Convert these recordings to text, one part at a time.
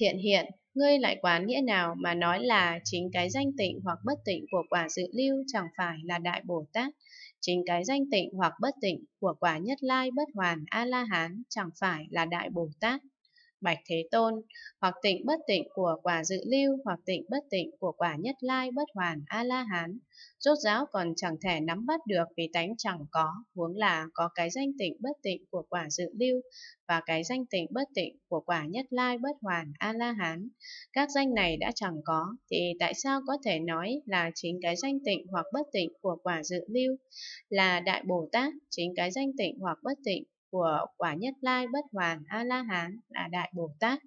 Thiện hiện, ngươi lại quán nghĩa nào mà nói là chính cái danh tịnh hoặc bất tịnh của quả dự lưu chẳng phải là Đại Bồ Tát, chính cái danh tịnh hoặc bất tịnh của quả nhất lai bất hoàn A-la-hán chẳng phải là Đại Bồ Tát bạch thế tôn, hoặc tịnh bất tịnh của quả dự lưu, hoặc tịnh bất tịnh của quả nhất lai bất hoàn A-la-hán. Rốt ráo còn chẳng thể nắm bắt được vì tánh chẳng có, huống là có cái danh tịnh bất tịnh của quả dự lưu và cái danh tịnh bất tịnh của quả nhất lai bất hoàn A-la-hán. Các danh này đã chẳng có, thì tại sao có thể nói là chính cái danh tịnh hoặc bất tịnh của quả dự lưu là Đại Bồ Tát, chính cái danh tịnh hoặc bất tịnh của quả nhất lai bất hoàn A-la-hán là Đại Bồ Tát.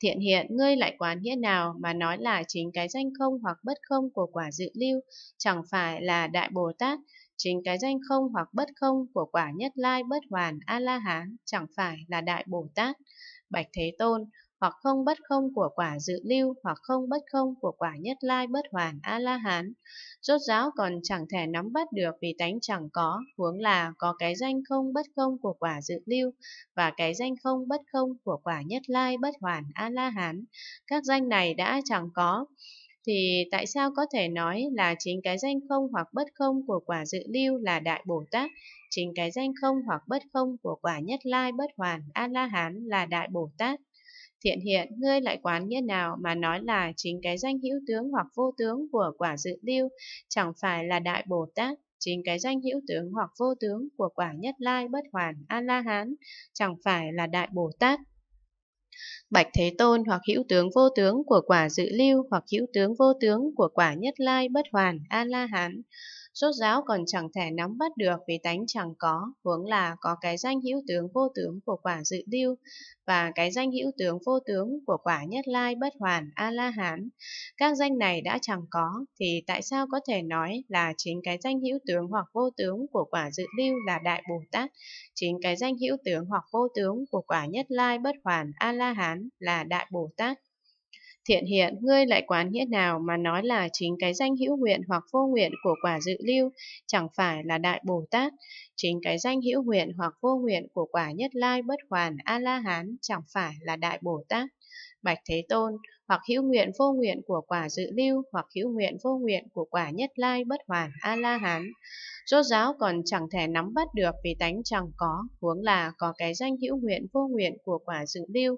Thiện hiện, ngươi lại quán nghĩa nào mà nói là chính cái danh không hoặc bất không của quả dự lưu chẳng phải là Đại Bồ Tát, chính cái danh không hoặc bất không của quả nhất lai bất hoàn A-la-hán chẳng phải là Đại Bồ Tát. Bạch Thế Tôn, hoặc không bất không của quả dự lưu, hoặc không bất không của quả nhất lai bất hoàn A-la-hán. Rốt ráo còn chẳng thể nắm bắt được vì tánh chẳng có, huống là có cái danh không bất không của quả dự lưu, và cái danh không bất không của quả nhất lai bất hoàn A-la-hán. Các danh này đã chẳng có, thì tại sao có thể nói là chính cái danh không hoặc bất không của quả dự lưu là Đại Bồ Tát, chính cái danh không hoặc bất không của quả nhất lai bất hoàn A-la-hán là Đại Bồ Tát. Thiện hiện, ngươi lại quán nghĩa nào mà nói là chính cái danh hữu tướng hoặc vô tướng của quả dự lưu chẳng phải là Đại Bồ Tát, chính cái danh hữu tướng hoặc vô tướng của quả nhất lai bất hoàn A-la-hán chẳng phải là Đại Bồ Tát. Bạch Thế Tôn hoặc hữu tướng vô tướng của quả dự lưu hoặc hữu tướng vô tướng của quả nhất lai bất hoàn A-la-hán Sốt giáo còn chẳng thể nắm bắt được vì tánh chẳng có, huống là có cái danh hữu tướng vô tướng của quả dự lưu và cái danh hữu tướng vô tướng của quả nhất lai bất hoàn A-la-hán. Các danh này đã chẳng có, thì tại sao có thể nói là chính cái danh hữu tướng hoặc vô tướng của quả dự lưu là Đại Bồ Tát, chính cái danh hữu tướng hoặc vô tướng của quả nhất lai bất hoàn A-la-hán là Đại Bồ Tát. Thiện hiện, ngươi lại quán nghĩa nào mà nói là chính cái danh hữu nguyện hoặc vô nguyện của quả dự lưu, chẳng phải là Đại Bồ Tát. Chính cái danh hữu nguyện hoặc vô nguyện của quả nhất lai bất hoàn A-la-hán, chẳng phải là Đại Bồ Tát. Bạch Thế Tôn, hoặc hữu nguyện vô nguyện của quả dự lưu, hoặc hữu nguyện vô nguyện của quả nhất lai bất hoàn A-la-hán. Rốt giáo còn chẳng thể nắm bắt được vì tánh chẳng có, huống là có cái danh hữu nguyện vô nguyện của quả dự lưu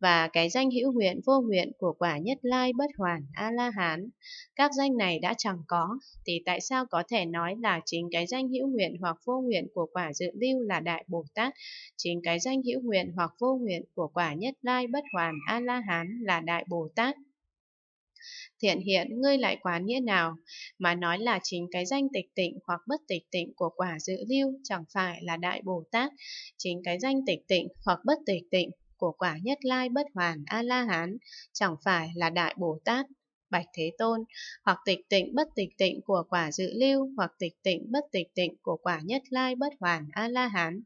và cái danh hữu nguyện vô nguyện của quả nhất lai bất hoàn A-la-hán. Các danh này đã chẳng có, thì tại sao có thể nói là chính cái danh hữu nguyện hoặc vô nguyện của quả dự lưu là Đại Bồ Tát, chính cái danh hữu nguyện hoặc vô nguyện của quả nhất lai bất hoàn A-la-hán là Đại Bồ Tát. Thiện hiện ngươi lại quá nghĩa nào, mà nói là chính cái danh tịch tịnh hoặc bất tịch tịnh của quả dự lưu chẳng phải là Đại Bồ Tát, chính cái danh tịch tịnh hoặc bất tịch tịnh của quả nhất lai bất hoàn A-la-hán chẳng phải là Đại Bồ Tát bạch thế tôn, hoặc tịch tịnh bất tịch tịnh của quả dự lưu, hoặc tịch tịnh bất tịch tịnh của quả nhất lai bất hoàn A-la-hán.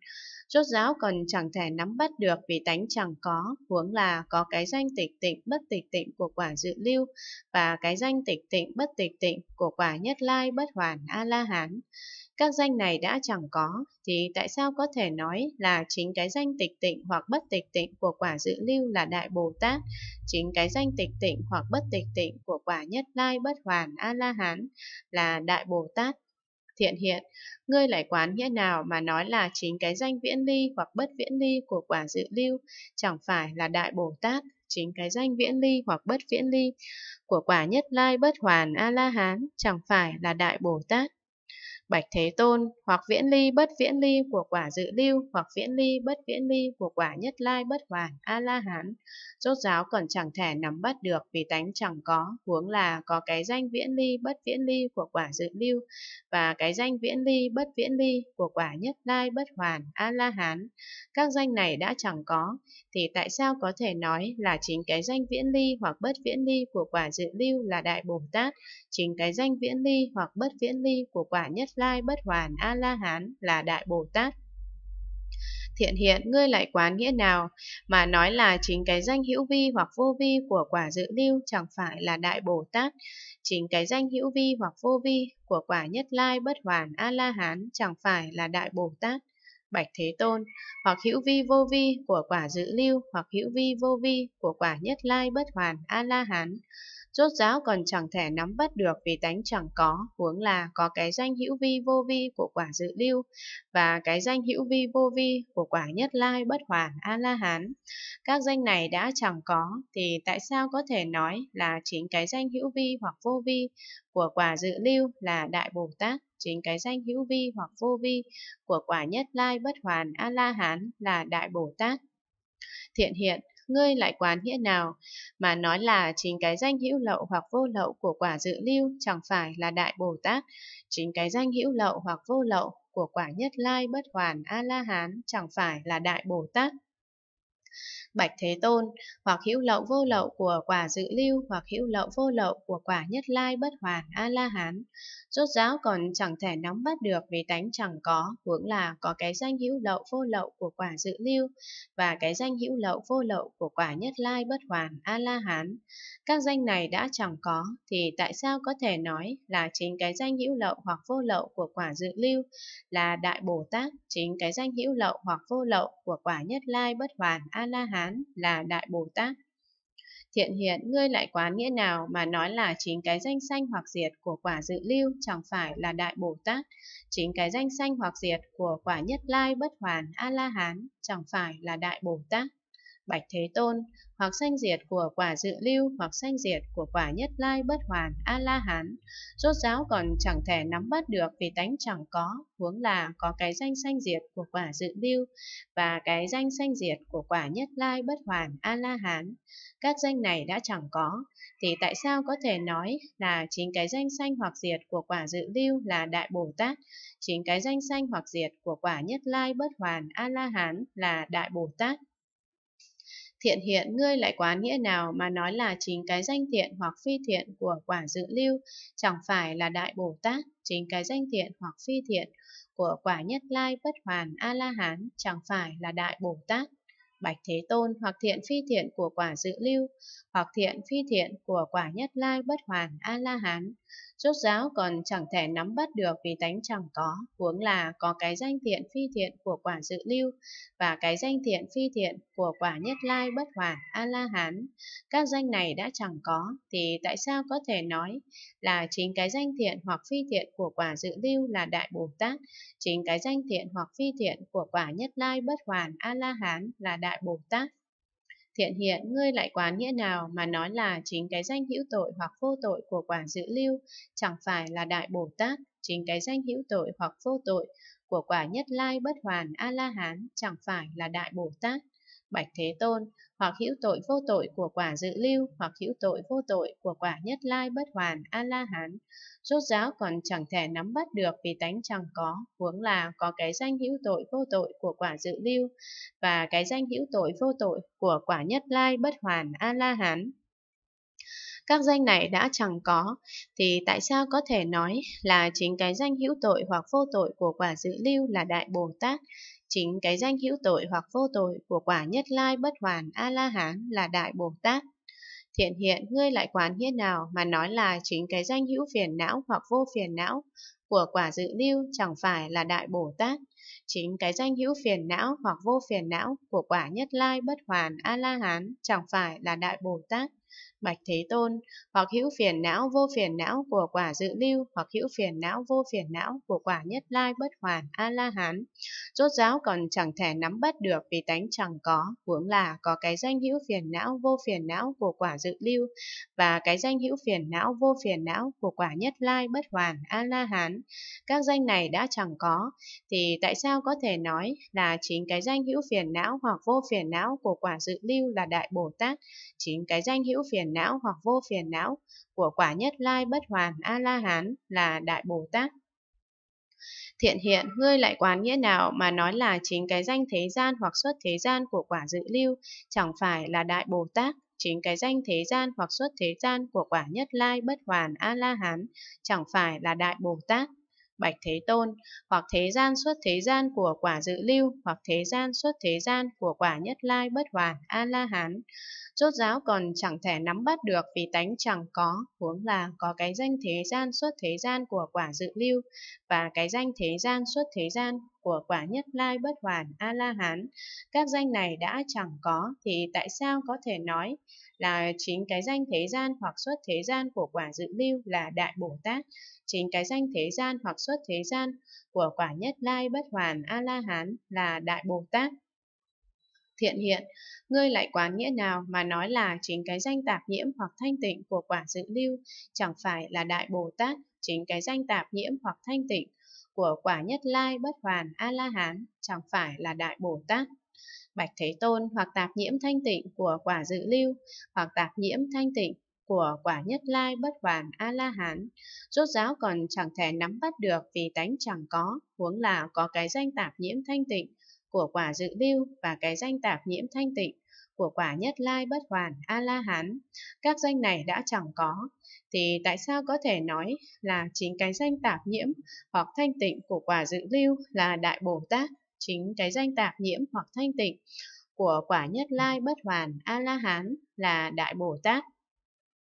Rốt ráo còn chẳng thể nắm bắt được vì tánh chẳng có, huống là có cái danh tịch tịnh bất tịch tịnh của quả dự lưu và cái danh tịch tịnh bất tịch tịnh của quả nhất lai bất hoàn A-la-hán. Các danh này đã chẳng có, thì tại sao có thể nói là chính cái danh tịch tịnh hoặc bất tịch tịnh của quả dự lưu là Đại Bồ Tát, chính cái danh tịch tịnh hoặc bất tịch tịnh của quả nhất lai bất hoàn A-la-hán là Đại Bồ Tát? Thiện hiện, ngươi lại quán nghĩa nào mà nói là chính cái danh viễn ly hoặc bất viễn ly của quả dự lưu chẳng phải là Đại Bồ Tát, chính cái danh viễn ly hoặc bất viễn ly của quả nhất lai bất hoàn A-la-hán chẳng phải là Đại Bồ Tát. Bạch Thế Tôn, hoặc viễn ly bất viễn ly của quả dự lưu, hoặc viễn ly bất viễn ly của quả nhất lai bất hoàn, A-la-hán. Rốt giáo còn chẳng thể nắm bắt được vì tánh chẳng có, huống là có cái danh viễn ly bất viễn ly của quả dự lưu, và cái danh viễn ly bất viễn ly của quả nhất lai bất hoàn, A-la-hán. Các danh này đã chẳng có, thì tại sao có thể nói là chính cái danh viễn ly hoặc bất viễn ly của quả dự lưu là Đại Bồ Tát, chính cái danh viễn ly hoặc bất viễn ly của quả nhất lai lai bất hoàn A-la-hán là Đại Bồ Tát. Thiện hiện ngươi lại quán nghĩa nào mà nói là chính cái danh hữu vi hoặc vô vi của quả dự lưu chẳng phải là Đại Bồ Tát, chính cái danh hữu vi hoặc vô vi của quả nhất lai bất hoàn A-la-hán chẳng phải là Đại Bồ Tát. Bạch Thế Tôn, hoặc hữu vi vô vi của quả dự lưu, hoặc hữu vi vô vi của quả nhất lai bất hoàn A-la-hán rốt ráo còn chẳng thể nắm bắt được vì tánh chẳng có, huống là có cái danh hữu vi vô vi của quả dự lưu và cái danh hữu vi vô vi của quả nhất lai bất hoàn A-la-hán. Các danh này đã chẳng có, thì tại sao có thể nói là chính cái danh hữu vi hoặc vô vi của quả dự lưu là Đại Bồ Tát? chính cái danh hữu vi hoặc vô vi của quả nhất lai bất hoàn a la hán là đại bồ tát thiện hiện ngươi lại quán nghĩa nào, mà nói là chính cái danh hữu lậu hoặc vô lậu của quả dự lưu chẳng phải là Đại Bồ Tát, chính cái danh hữu lậu hoặc vô lậu của quả nhất lai bất hoàn A-la-hán chẳng phải là Đại Bồ Tát. Bạch Thế Tôn, hoặc hữu lậu vô lậu của quả dự lưu, hoặc hữu lậu vô lậu của quả nhất lai bất hoàn A-la-hán, rốt ráo còn chẳng thể nắm bắt được vì tánh chẳng có, huống là có cái danh hữu lậu vô lậu của quả dự lưu và cái danh hữu lậu vô lậu của quả nhất lai bất hoàn A-la-hán. Các danh này đã chẳng có, thì tại sao có thể nói là chính cái danh hữu lậu hoặc vô lậu của quả dự lưu là Đại Bồ Tát, chính cái danh hữu lậu hoặc vô lậu của quả nhất lai bất hoàn A-la-hán là Đại Bồ Tát. Thiện hiện ngươi lại quán nghĩa nào mà nói là chính cái danh sanh hoặc diệt của quả dự lưu chẳng phải là Đại Bồ Tát, chính cái danh sanh hoặc diệt của quả nhất lai bất hoàn A-la-hán chẳng phải là Đại Bồ Tát bạch thế tôn, hoặc sanh diệt của quả dự lưu, hoặc sanh diệt của quả nhất lai bất hoàn, A-la-hán. Rốt giáo còn chẳng thể nắm bắt được vì tánh chẳng có, huống là có cái danh sanh diệt của quả dự lưu và cái danh sanh diệt của quả nhất lai bất hoàn, A-la-hán. Các danh này đã chẳng có, thì tại sao có thể nói là chính cái danh sanh hoặc diệt của quả dự lưu là Đại Bồ Tát, chính cái danh sanh hoặc diệt của quả nhất lai bất hoàn, A-la-hán là Đại Bồ Tát? Thiện hiện ngươi lại quá nghĩa nào mà nói là chính cái danh thiện hoặc phi thiện của quả dự lưu, chẳng phải là Đại Bồ Tát, chính cái danh thiện hoặc phi thiện của quả nhất lai bất hoàn A-la-hán, chẳng phải là Đại Bồ Tát. Bạch Thế Tôn hoặc thiện phi thiện của quả dự lưu, hoặc thiện phi thiện của quả nhất lai bất hoàn A-la-hán, chốt giáo còn chẳng thể nắm bắt được vì tánh chẳng có, huống là có cái danh thiện phi thiện của quả dự lưu và cái danh thiện phi thiện của quả nhất lai bất hoàn A-la-hán. Các danh này đã chẳng có, thì tại sao có thể nói là chính cái danh thiện hoặc phi thiện của quả dự lưu là Đại Bồ Tát, chính cái danh thiện hoặc phi thiện của quả nhất lai bất hoàn A-la-hán là Đại Bồ Tát? Thiện hiện, ngươi lại quán nghĩa nào mà nói là chính cái danh hữu tội hoặc vô tội của quả dự lưu chẳng phải là Đại Bồ Tát, chính cái danh hữu tội hoặc vô tội của quả nhất lai bất hoàn A-la-hán chẳng phải là Đại Bồ Tát. Bạch Thế Tôn, hoặc hữu tội vô tội của quả dự lưu, hoặc hữu tội vô tội của quả nhất lai bất hoàn A-la-hán. Rốt giáo còn chẳng thể nắm bắt được vì tánh chẳng có, huống là có cái danh hữu tội vô tội của quả dự lưu và cái danh hữu tội vô tội của quả nhất lai bất hoàn A-la-hán các danh này đã chẳng có, thì tại sao có thể nói là chính cái danh hữu tội hoặc vô tội của quả dự lưu là Đại Bồ Tát, Chính cái danh hữu tội hoặc vô tội của quả nhất lai bất hoàn A-la-hán là Đại Bồ Tát. Thiện hiện, ngươi lại quán như nào mà nói là chính cái danh hữu phiền não hoặc vô phiền não của quả dự lưu chẳng phải là Đại Bồ Tát. Chính cái danh hữu phiền não hoặc vô phiền não của quả nhất lai bất hoàn A-la-hán chẳng phải là Đại Bồ Tát bạch thế tôn, hoặc hữu phiền não vô phiền não của quả dự lưu, hoặc hữu phiền não vô phiền não của quả nhất lai bất hoàn A-la-hán. Rốt giáo còn chẳng thể nắm bắt được vì tánh chẳng có, huống là có cái danh hữu phiền não vô phiền não của quả dự lưu và cái danh hữu phiền não vô phiền não của quả nhất lai bất hoàn A-la-hán. Các danh này đã chẳng có, thì tại sao có thể nói là chính cái danh hữu phiền não hoặc vô phiền não của quả dự lưu là Đại Bồ Tát, chính cái danh hữu phiền não hoặc vô phiền não của quả nhất lai bất hoàn A-la-hán là Đại Bồ Tát. Thiện hiện, ngươi lại quán nghĩa nào mà nói là chính cái danh thế gian hoặc xuất thế gian của quả dự lưu chẳng phải là Đại Bồ Tát, chính cái danh thế gian hoặc xuất thế gian của quả nhất lai bất hoàn A-la-hán chẳng phải là Đại Bồ Tát bạch thế tôn, hoặc thế gian xuất thế gian của quả dự lưu, hoặc thế gian xuất thế gian của quả nhất lai bất hoàn A-la-hán. Rốt giáo còn chẳng thể nắm bắt được vì tánh chẳng có, huống là có cái danh thế gian xuất thế gian của quả dự lưu và cái danh thế gian xuất thế gian của quả nhất lai bất hoàn A-la-hán, các danh này đã chẳng có, thì tại sao có thể nói là chính cái danh thế gian hoặc xuất thế gian của quả dự lưu là Đại Bồ Tát, chính cái danh thế gian hoặc xuất thế gian của quả nhất lai bất hoàn A-la-hán là Đại Bồ Tát thiện hiện, ngươi lại quán nghĩa nào mà nói là chính cái danh tạp nhiễm hoặc thanh tịnh của quả dự lưu chẳng phải là đại Bồ Tát chính cái danh tạp nhiễm hoặc thanh tịnh của quả nhất lai bất hoàn A-la-hán chẳng phải là Đại Bồ Tát. Bạch Thế Tôn hoặc tạp nhiễm thanh tịnh của quả dự lưu hoặc tạp nhiễm thanh tịnh của quả nhất lai bất hoàn A-la-hán, rốt ráo còn chẳng thể nắm bắt được vì tánh chẳng có, huống là có cái danh tạp nhiễm thanh tịnh của quả dự lưu và cái danh tạp nhiễm thanh tịnh của quả nhất lai bất hoàn A-la-hán, các danh này đã chẳng có, thì tại sao có thể nói là chính cái danh tạp nhiễm hoặc thanh tịnh của quả dự lưu là Đại Bồ Tát, chính cái danh tạp nhiễm hoặc thanh tịnh của quả nhất lai bất hoàn A-la-hán là Đại Bồ Tát,